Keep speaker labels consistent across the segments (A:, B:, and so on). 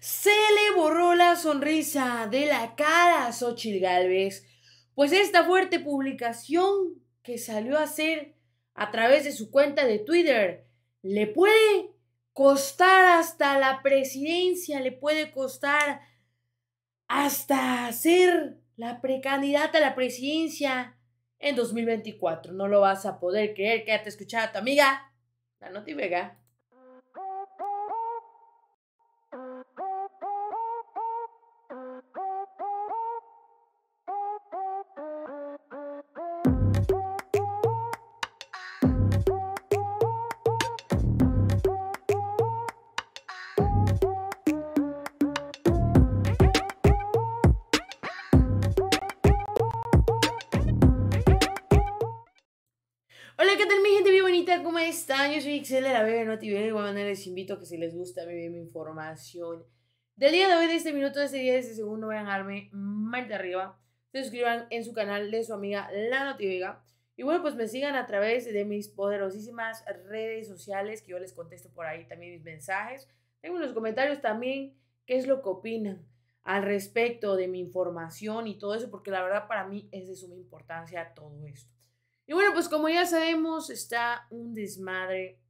A: se le borró la sonrisa de la cara a Xochitl Galvez, pues esta fuerte publicación que salió a hacer a través de su cuenta de Twitter le puede costar hasta la presidencia, le puede costar hasta ser la precandidata a la presidencia en 2024. No lo vas a poder creer. Quédate escuchado tu amiga, la Noti Vega. Hola, ¿qué tal mi gente bien bonita? ¿Cómo están? Yo soy Excel de la Bebe De igual manera les invito a que si les gusta mi mi información del día de hoy, de este minuto, de este día, de este segundo, vayan a darme más de arriba se suscriban en su canal de su amiga La Tivega, Y bueno, pues me sigan a través de mis poderosísimas redes sociales, que yo les contesto por ahí también mis mensajes. Tengo en los comentarios también qué es lo que opinan al respecto de mi información y todo eso, porque la verdad para mí es de suma importancia todo esto. Y bueno, pues como ya sabemos, está un desmadre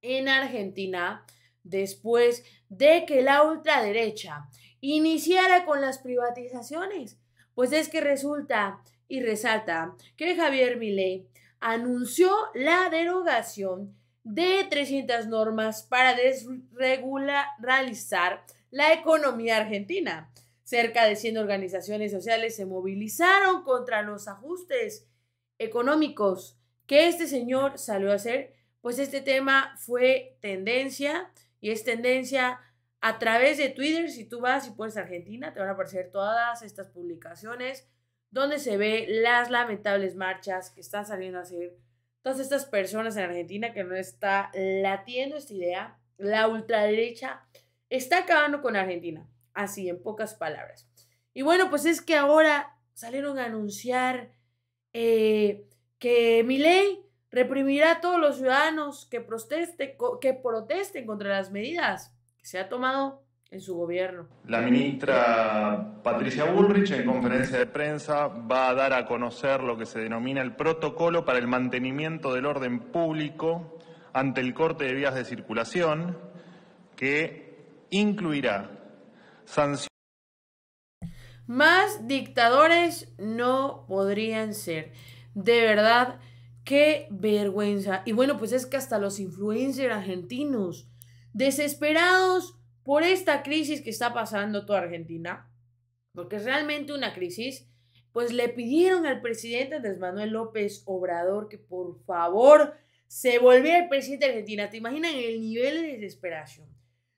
A: en Argentina después de que la ultraderecha iniciara con las privatizaciones pues es que resulta y resalta que Javier Milei anunció la derogación de 300 normas para desregularizar la economía argentina. Cerca de 100 organizaciones sociales se movilizaron contra los ajustes económicos que este señor salió a hacer, pues este tema fue tendencia y es tendencia a través de Twitter, si tú vas y puedes Argentina, te van a aparecer todas estas publicaciones donde se ve las lamentables marchas que están saliendo a hacer todas estas personas en Argentina que no está latiendo esta idea. La ultraderecha está acabando con Argentina, así en pocas palabras. Y bueno, pues es que ahora salieron a anunciar eh, que mi ley reprimirá a todos los ciudadanos que, proteste, que protesten contra las medidas se ha tomado en su gobierno.
B: La ministra Patricia Bullrich en conferencia de prensa
A: va a dar a conocer lo que se denomina el protocolo para el mantenimiento del orden público ante el corte de vías de circulación que incluirá sanciones. Más dictadores no podrían ser. De verdad, qué vergüenza. Y bueno, pues es que hasta los influencers argentinos desesperados por esta crisis que está pasando toda Argentina, porque es realmente una crisis, pues le pidieron al presidente Andrés Manuel López Obrador que por favor se volviera el presidente de Argentina. ¿Te imaginan el nivel de desesperación?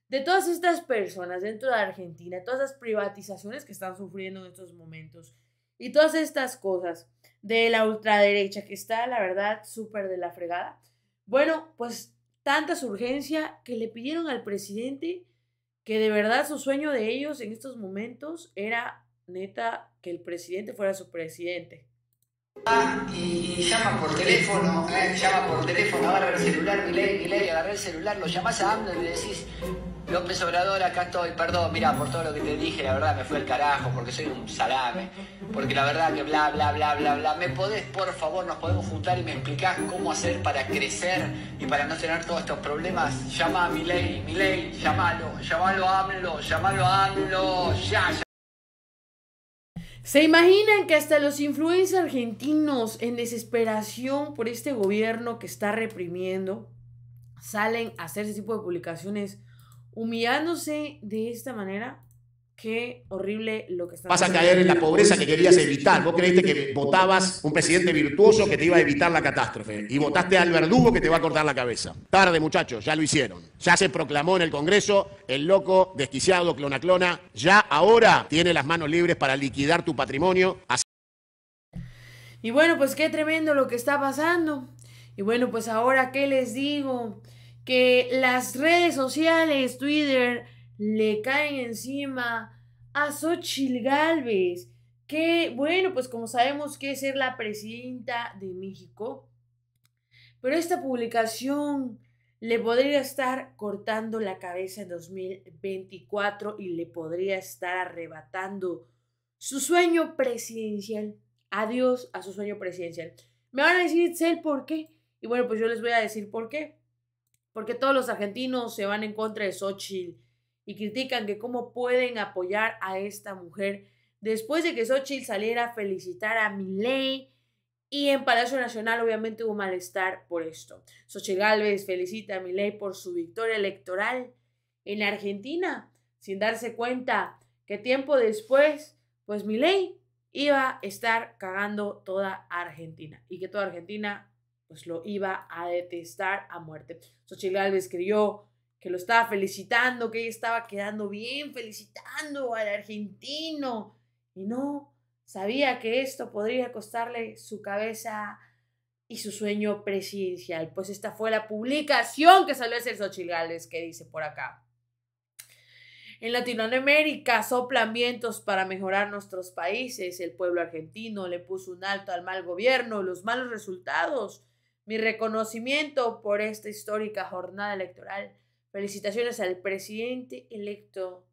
A: De todas estas personas dentro de Argentina, todas las privatizaciones que están sufriendo en estos momentos y todas estas cosas de la ultraderecha que está, la verdad, súper de la fregada. Bueno, pues tanta urgencia que le pidieron al presidente que de verdad su sueño de ellos en estos momentos era neta que el presidente fuera su presidente. Ah, y, llama por teléfono, eh, llama por teléfono, agarra el celular, mi ley, agarra el celular, lo llamas a AMLO y le decís, López Obrador,
B: acá estoy, perdón, mira, por todo lo que te dije, la verdad me fue el carajo, porque soy un salame, porque la verdad que bla, bla, bla, bla, bla, me podés, por favor, nos podemos juntar y me explicás cómo hacer para crecer y para no tener todos estos problemas. Llama a mi ley, llámalo, llámalo a llamalo llámalo
A: a ya, ya. ¿Se imaginan que hasta los influencers argentinos en desesperación por este gobierno que está reprimiendo salen a hacer ese tipo de publicaciones? humillándose de esta manera, qué horrible lo que está pasando. Vas a caer en la pobreza que querías
B: evitar. Vos creíste que votabas un presidente virtuoso que te iba a evitar la catástrofe. Y votaste al verdugo que te va a cortar la cabeza. Tarde, muchachos, ya lo hicieron. Ya se proclamó en el Congreso el loco desquiciado clona clona Ya ahora tiene las manos libres para liquidar tu patrimonio.
A: Y bueno, pues qué tremendo lo que está pasando. Y bueno, pues ahora, ¿qué les digo? que las redes sociales, Twitter, le caen encima a Xochitl Gálvez. que, bueno, pues como sabemos que es ser la presidenta de México, pero esta publicación le podría estar cortando la cabeza en 2024 y le podría estar arrebatando su sueño presidencial. Adiós a su sueño presidencial. Me van a decir, ¿el por qué? Y bueno, pues yo les voy a decir por qué porque todos los argentinos se van en contra de Xochitl y critican que cómo pueden apoyar a esta mujer después de que Xochitl saliera a felicitar a Milei y en Palacio Nacional obviamente hubo malestar por esto. Xochitl Gálvez felicita a Milei por su victoria electoral en Argentina sin darse cuenta que tiempo después pues Milei iba a estar cagando toda Argentina y que toda Argentina pues, lo iba a detestar a muerte. Xochitl Gálvez creyó que lo estaba felicitando, que ella estaba quedando bien, felicitando al argentino. Y no, sabía que esto podría costarle su cabeza y su sueño presidencial. Pues esta fue la publicación que salió hacer Xochitl Gálvez, que dice por acá. En Latinoamérica soplan vientos para mejorar nuestros países. El pueblo argentino le puso un alto al mal gobierno, los malos resultados mi reconocimiento por esta histórica jornada electoral. Felicitaciones al presidente electo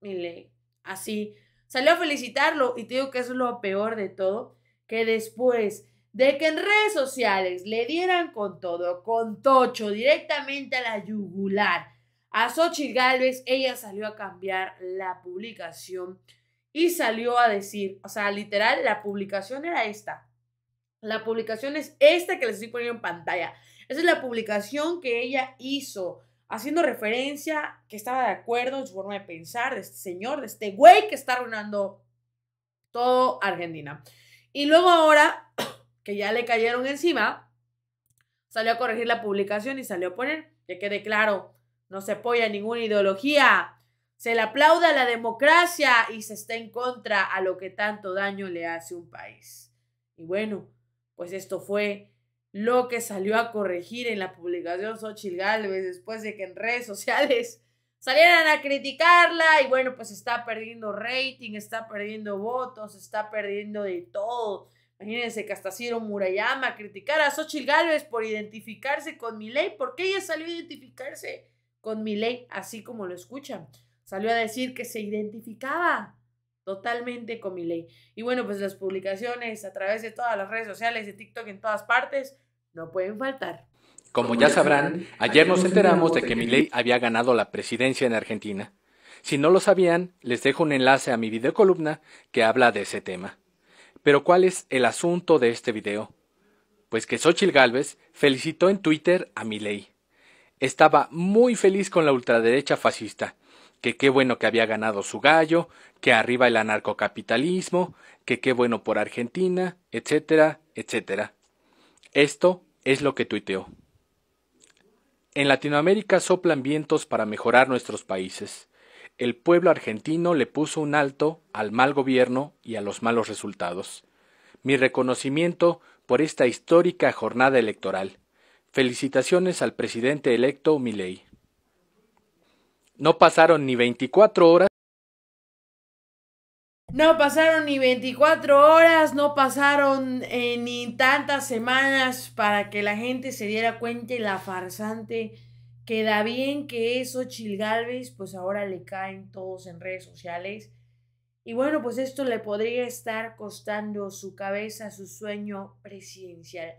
A: Milei. Así, salió a felicitarlo y te digo que eso es lo peor de todo, que después de que en redes sociales le dieran con todo, con tocho, directamente a la yugular, a Xochitl Galvez, ella salió a cambiar la publicación y salió a decir, o sea, literal, la publicación era esta. La publicación es esta que les estoy poniendo en pantalla. Esa es la publicación que ella hizo, haciendo referencia que estaba de acuerdo en su forma de pensar de este señor, de este güey que está arruinando todo Argentina. Y luego ahora, que ya le cayeron encima, salió a corregir la publicación y salió a poner, que quede claro, no se apoya ninguna ideología, se le aplauda a la democracia y se está en contra a lo que tanto daño le hace un país. Y bueno, pues esto fue lo que salió a corregir en la publicación Xochitl Galvez después de que en redes sociales salieran a criticarla y bueno, pues está perdiendo rating, está perdiendo votos, está perdiendo de todo. Imagínense que hasta Ciro Murayama criticar a Xochitl Galvez por identificarse con ley. porque ella salió a identificarse con ley, así como lo escuchan. Salió a decir que se identificaba totalmente con mi ley. Y bueno, pues las publicaciones a través de todas las redes sociales, de TikTok en todas partes, no pueden faltar.
B: Como ya sabrán, ayer nos enteramos de que ley había ganado la presidencia en Argentina. Si no lo sabían, les dejo un enlace a mi videocolumna que habla de ese tema. Pero ¿cuál es el asunto de este video? Pues que Xochitl Gálvez felicitó en Twitter a ley. Estaba muy feliz con la ultraderecha fascista que qué bueno que había ganado su gallo, que arriba el anarcocapitalismo, que qué bueno por Argentina, etcétera, etcétera. Esto es lo que tuiteó. En Latinoamérica soplan vientos para mejorar nuestros países. El pueblo argentino le puso un alto al mal gobierno y a los malos resultados. Mi reconocimiento por esta histórica jornada electoral. Felicitaciones al presidente electo Milei. No pasaron ni 24 horas.
A: No pasaron ni 24 horas, no pasaron eh, ni tantas semanas para que la gente se diera cuenta y la farsante queda bien que eso Chilgalves, pues ahora le caen todos en redes sociales. Y bueno, pues esto le podría estar costando su cabeza, su sueño presidencial.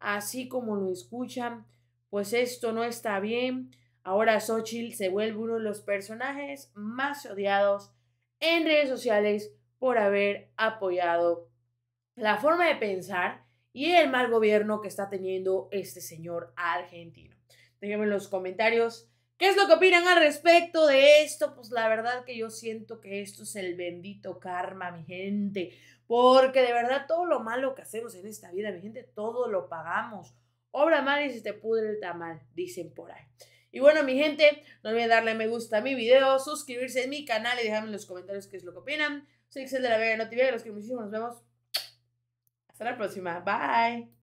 A: Así como lo escuchan, pues esto no está bien. Ahora Xochitl se vuelve uno de los personajes más odiados en redes sociales por haber apoyado la forma de pensar y el mal gobierno que está teniendo este señor argentino. Déjenme en los comentarios qué es lo que opinan al respecto de esto. Pues la verdad que yo siento que esto es el bendito karma, mi gente. Porque de verdad todo lo malo que hacemos en esta vida, mi gente, todo lo pagamos. Obra mal y se te pudre el tamal, dicen por ahí. Y bueno, mi gente, no olviden darle me gusta a mi video, suscribirse a mi canal y dejarme en los comentarios qué es lo que opinan. Soy Excel de la Vega Notivia, los que muchísimo nos vemos. Hasta la próxima. Bye.